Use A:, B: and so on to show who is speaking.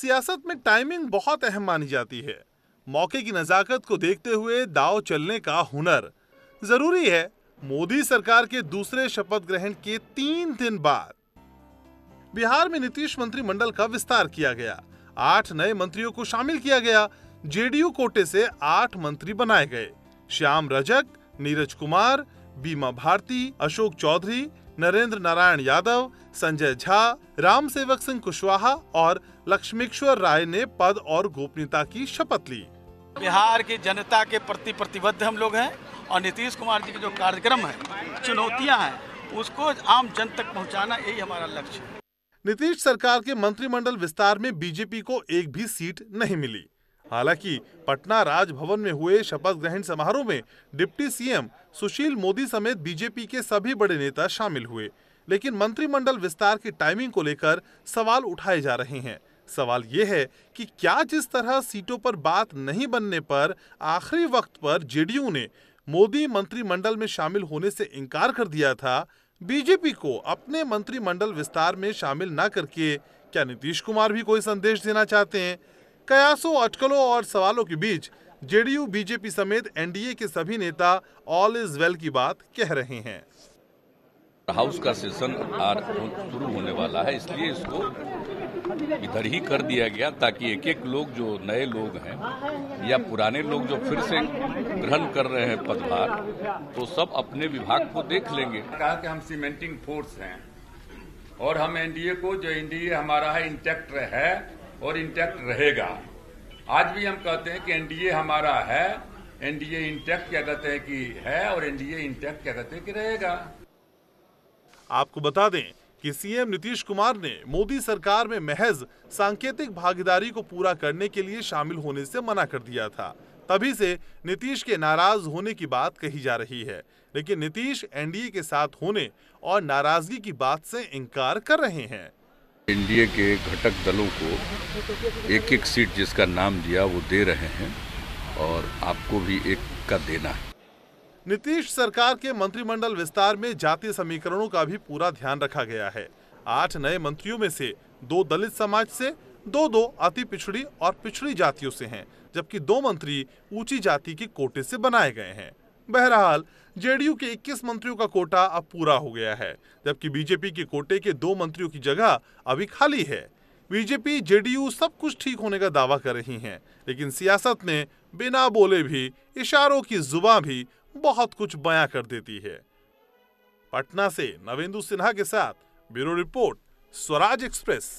A: सियासत में टाइमिंग बहुत अहम मानी जाती है मौके की नज़ाकत को देखते हुए दाव चलने का हुनर जरूरी है मोदी सरकार के दूसरे शपथ ग्रहण के तीन दिन बाद बिहार में नीतीश मंत्रिमंडल का विस्तार किया गया आठ नए मंत्रियों को शामिल किया गया जेडीयू कोटे से आठ मंत्री बनाए गए श्याम रजक नीरज कुमार बीमा भारती अशोक चौधरी नरेंद्र नारायण यादव संजय झा राम सेवक सिंह कुशवाहा और लक्ष्मीश्वर राय ने पद और गोपनीयता की शपथ ली
B: बिहार की जनता के प्रति प्रतिबद्ध हम लोग हैं और नीतीश कुमार जी के जो कार्यक्रम है चुनौतियां हैं उसको आम जन तक पहुंचाना यही हमारा लक्ष्य है
A: नीतीश सरकार के मंत्रिमंडल विस्तार में बीजेपी को एक भी सीट नहीं मिली हालांकि पटना राजभवन में हुए शपथ ग्रहण समारोह में डिप्टी सीएम सुशील मोदी समेत बीजेपी के सभी बड़े नेता शामिल हुए लेकिन मंत्रिमंडल विस्तार की टाइमिंग को लेकर सवाल उठाए जा रहे हैं सवाल ये है कि क्या जिस तरह सीटों पर बात नहीं बनने पर आखिरी वक्त पर जेडीयू ने मोदी मंत्रिमंडल में शामिल होने से इनकार कर दिया था बीजेपी को अपने मंत्रिमंडल विस्तार में शामिल न करके क्या नीतीश कुमार भी कोई संदेश देना चाहते हैं कयासों अटकलों और सवालों के बीच जेडीयू बीजेपी समेत एनडीए के सभी नेता ऑल इज वेल की बात कह रहे हैं हाउस का सेशन शुरू होने वाला है इसलिए इसको
B: इधर ही कर दिया गया ताकि एक एक लोग जो नए लोग हैं या पुराने लोग जो फिर से ग्रहण कर रहे हैं पदभार तो सब अपने विभाग को देख लेंगे कहा कि हम सीमेंटिंग फोर्स हैं और हम एनडीए को जो एनडीए हमारा है इंटैक्ट है और इंटैक्ट रहेगा आज भी हम कहते हैं कि एनडीए हमारा है एनडीए इंटैक्ट क्या कहते हैं कि है और एनडीए इंटैक्ट क्या कहते हैं कि
A: रहेगा आपको बता दें कि सीएम नीतीश कुमार ने मोदी सरकार में महज सांकेतिक भागीदारी को पूरा करने के लिए शामिल होने से मना कर दिया था तभी से नीतीश के नाराज होने की बात कही जा रही है लेकिन नीतीश एनडीए के साथ होने और नाराजगी की बात से इनकार कर रहे हैं
B: एनडीए के घटक दलों
A: को एक एक
B: सीट जिसका नाम दिया वो दे रहे हैं और आपको भी एक का देना है
A: नीतीश सरकार के मंत्रिमंडल विस्तार में जातीय समीकरणों का भी पूरा ध्यान रखा गया है आठ नए मंत्रियों में से दो दलित समाज से दो दो अति पिछड़ी और पिछड़ी जातियों से हैं जबकि दो मंत्री ऊंची जाति के कोटे से बनाए गए हैं बहरहाल जेडीयू के 21 मंत्रियों का कोटा अब पूरा हो गया है जबकि बीजेपी के कोटे के दो मंत्रियों की जगह अभी खाली है बीजेपी जेडीयू सब कुछ ठीक होने का दावा कर रही हैं लेकिन सियासत में बिना बोले भी इशारों की जुबा भी बहुत कुछ बयां कर देती है पटना से नवेंदु सिन्हा के साथ ब्यूरो रिपोर्ट स्वराज एक्सप्रेस